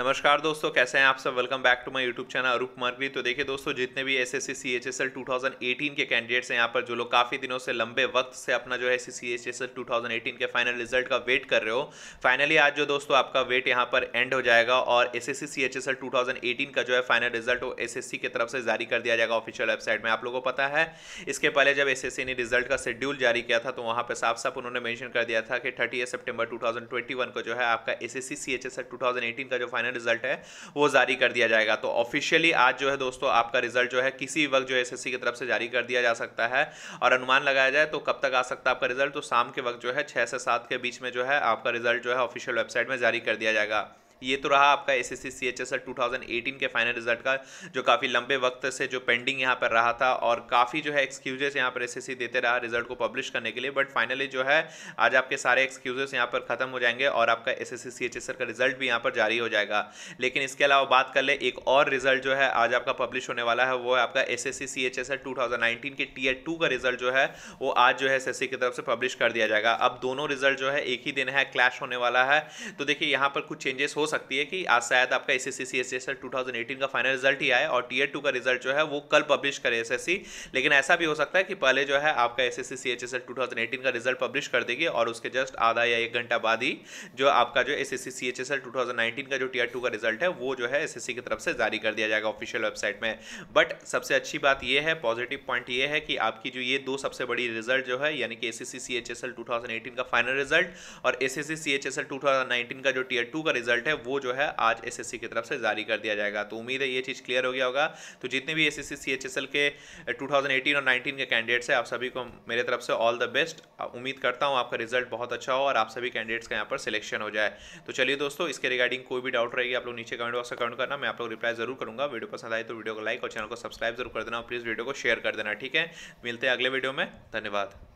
नमस्कार दोस्तों कैसे हैं आप सब welcome back to my YouTube channel Arup Mercury तो देखिए दोस्तों जितने भी S S C C S L two thousand eighteen के कैंडिडेट्स हैं यहाँ पर जो लोग काफ़ी दिनों से लंबे वक्त से अपना जो है S S C H S L two eighteen के फाइनल रिजल्ट का वेट कर रहे हो फाइनली आज जो दोस्तों आपका वेट यहाँ पर एंड हो जाएगा और S S C C H S L two thousand eighteen का जो है फाइनल रिजल्ट वो एस एस सी की तरफ से जारी कर दिया जाएगा ऑफिशियल वेबसाइट में आप लोगों को पता है इसके पहले जब एस एस सी ने रिजल्ट का शेड्यूल जारी किया था तो वहाँ पर साफ साफ उन्होंने मैंशन कर दिया था कि thirty September two thousand twenty one को जो है आपका S S C C H L two eighteen का जो फाइनल फाइनल रिजल्ट है वो जारी कर दिया जाएगा तो ऑफिशियली आज जो है दोस्तों आपका रिजल्ट जो है किसी वक्त जो एसएससी की तरफ से जारी कर दिया जा सकता है और अनुमान लगाया जाए तो कब तक आ सकता है आपका रिजल्ट तो शाम के वक्त जो है छः से सात के बीच में जो है आपका रिजल्ट जो है ऑफिशियल वेबसाइट में जारी कर दिया जाएगा ये तो रहा आपका S S C C H S L two thousand eighteen के फाइनल रिजल्ट का जो काफ़ी लंबे वक्त से जो पेंडिंग यहाँ पर रहा था और काफ़ी जो है एक्सक्यूजेस यहाँ पर एस एस सी देते रहा रिजल्ट को पब्लिश करने के लिए बट फाइनली जो है आज आपके सारे एक्सक्यूजेस यहाँ पर खत्म हो जाएंगे और आपका S S C C H S L का रिजल्ट भी यहाँ पर जारी हो जाएगा लेकिन इसके अलावा बात कर ले एक और रिजल्ट जो है आज आपका पब्लिश होने वाला है वो है आपका S S C C H S L two thousand nineteen के टीयर टू का रिजल्ट जो है वो आज जो है एस एस सी की तरफ से पब्लिश कर दिया जाएगा अब दोनों रिजल्ट जो है एक ही दिन है क्लैश होने वाला है तो देखिए यहाँ पर कुछ चेंजेस हो सकती है कि आज शायद आपका S S C C S S L two का फाइनल रिजल्ट ही आए और टी एड टू का रिजल्ट जो है वो कल पब्लिश करे एस लेकिन ऐसा भी हो सकता है कि पहले जो है आपका S S C C H S L two का रिजल्ट पब्लिश कर देगी और उसके जस्ट आधा या एक घंटा बाद ही जो आपका जो S S C C H S L two का जो टी एड टू का रिजल्ट है वो जो है एस एस सी की तरफ से जारी कर दिया जाएगा ऑफिशियल वेबसाइट में बट सबसे अच्छी बात यह है पॉजिटिव पॉइंट ये है कि आपकी जो ये दो सबसे बड़ी रिजल्ट जो है यानी कि S S C C H S L two thousand eighteen का फाइनल रिजल्ट और S S C H S L two thousand nineteen का जो टीयर टू का रिजल्ट है वो जो है आज एसएससी की तरफ से जारी कर दिया जाएगा तो उम्मीद है ये चीज़ क्लियर हो गया होगा तो जितने भी एसएससी सीएचएसएल के 2018 और 19 के कैंडिडेट्स हैं आप सभी को मेरे तरफ से ऑल द बेस्ट उम्मीद करता हूँ आपका रिजल्ट बहुत अच्छा हो और आप सभी कैंडिडेट्स का यहाँ पर सिलेक्शन हो जाए तो चलिए दोस्तों इसके रिगार्डिंग कोई भी डाउट रहेगी आप लोग नीचे कमेंट बॉक्स में कमेंट करना मैं आप लोग रिप्लाई जरूर करूँगा वीडियो पसंद आए तो वीडियो को लाइक और चैनल को सब्सक्राइब जरूर कर देना और प्लीज़ वीडियो को शेयर कर देना ठीक है मिलते हैं अगले वीडियो में धन्यवाद